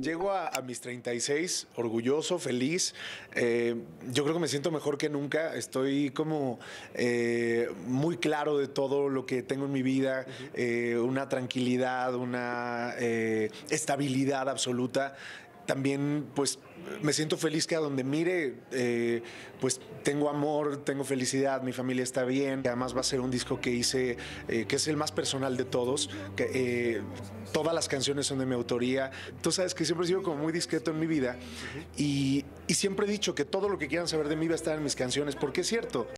Llego a, mis 36, orgulloso, feliz. Eh, yo creo que me siento mejor que nunca. Estoy como eh, muy claro de todo lo que tengo en mi vida, eh, una tranquilidad, una estabilidad absoluta también pues me siento feliz que a donde mire, eh, pues tengo amor, tengo felicidad, mi familia está bien. Además va a ser un disco que hice, eh, que es el más personal de todos. Que, eh, todas las canciones son de mi autoría. Tú sabes que siempre he sido como muy discreto en mi vida y, y siempre he dicho que todo lo que quieran saber de mí va a estar en mis canciones, porque es cierto.